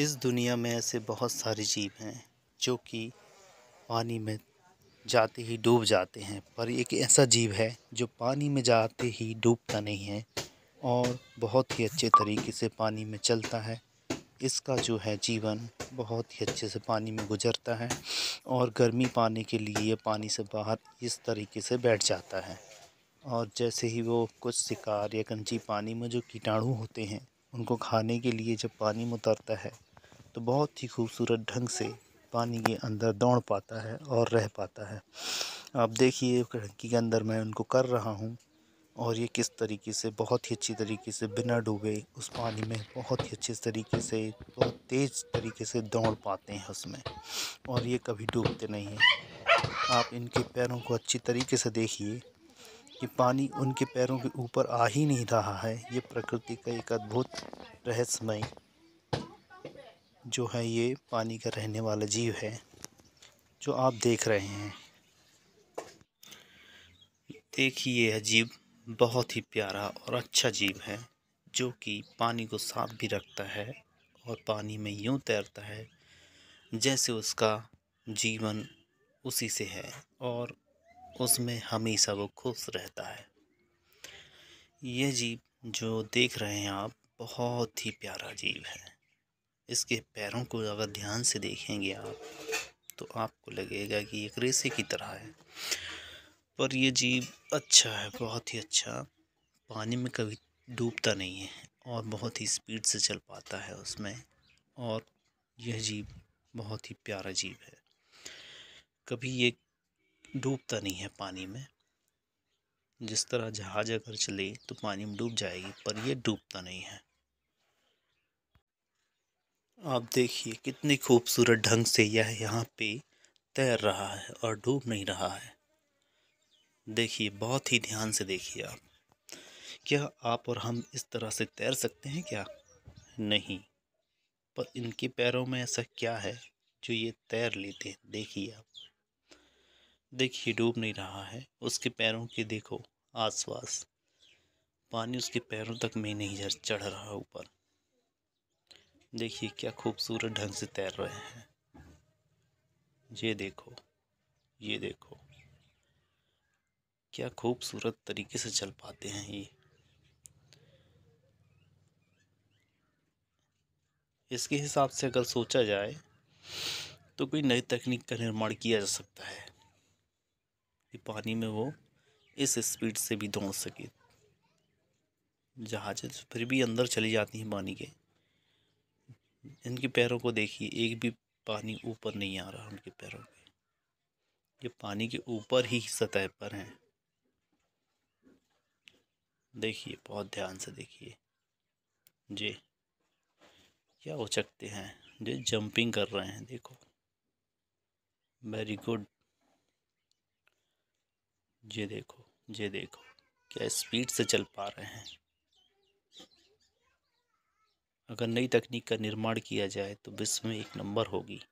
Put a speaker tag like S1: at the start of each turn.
S1: इस दुनिया में ऐसे बहुत सारे जीव हैं जो कि पानी में जाते ही डूब जाते हैं पर एक ऐसा जीव है जो पानी में जाते ही डूबता नहीं है और बहुत ही अच्छे तरीके से पानी में चलता है इसका जो है जीवन बहुत ही अच्छे से पानी में गुजरता है और गर्मी पाने के लिए ये पानी से बाहर इस तरीके से बैठ जाता है और जैसे ही वो कुछ शिकार या कंची पानी में जो कीटाणु होते हैं उनको खाने के लिए जब पानी में उतरता है तो बहुत ही खूबसूरत ढंग से पानी के अंदर दौड़ पाता है और रह पाता है आप देखिए खिड़की के अंदर मैं उनको कर रहा हूँ और ये किस तरीके से बहुत ही अच्छी तरीके से बिना डूबे उस पानी में बहुत ही अच्छे तरीके से बहुत तेज़ तरीके से दौड़ पाते हैं उसमें और ये कभी डूबते नहीं हैं आप इनके पैरों को अच्छी तरीके से देखिए कि पानी उनके पैरों के ऊपर आ ही नहीं रहा है ये प्रकृति का एक अद्भुत रहस्यमय जो है ये पानी का रहने वाला जीव है जो आप देख रहे हैं देखिए यह जीव बहुत ही प्यारा और अच्छा जीव है जो कि पानी को साफ भी रखता है और पानी में यूं तैरता है जैसे उसका जीवन उसी से है और उसमें हमेशा वो खुश रहता है यह जीव जो देख रहे हैं आप बहुत ही प्यारा जीव है इसके पैरों को अगर ध्यान से देखेंगे आप तो आपको लगेगा कि एक रेसे की तरह है पर यह जीव अच्छा है बहुत ही अच्छा पानी में कभी डूबता नहीं है और बहुत ही स्पीड से चल पाता है उसमें और यह जीव बहुत ही प्यारा जीव है कभी ये डूबता नहीं है पानी में जिस तरह जहाज अगर चले तो पानी में डूब जाएगी पर यह डूबता नहीं है आप देखिए कितने खूबसूरत ढंग से यह यहाँ पे तैर रहा है और डूब नहीं रहा है देखिए बहुत ही ध्यान से देखिए आप क्या आप और हम इस तरह से तैर सकते हैं क्या नहीं पर इनके पैरों में ऐसा क्या है जो ये तैर लेते हैं देखिए आप देखिए डूब नहीं रहा है उसके पैरों के देखो आसपास पानी उसके पैरों तक में नहीं चढ़ रहा ऊपर देखिए क्या खूबसूरत ढंग से तैर रहे हैं ये देखो ये देखो क्या खूबसूरत तरीके से चल पाते हैं ये इसके हिसाब से अगर सोचा जाए तो कोई नई तकनीक का निर्माण किया जा सकता है कि पानी में वो इस स्पीड से भी दौड़ सके जहाज फिर भी अंदर चली जाती हैं पानी के इनके पैरों को देखिए एक भी पानी ऊपर नहीं आ रहा उनके पैरों के ये पानी के ऊपर ही सतह पर हैं देखिए बहुत ध्यान से देखिए जी क्या हो सकते हैं जो जंपिंग कर रहे हैं देखो वेरी गुड ये देखो ये देखो क्या स्पीड से चल पा रहे हैं अगर नई तकनीक का निर्माण किया जाए तो विश्व में एक नंबर होगी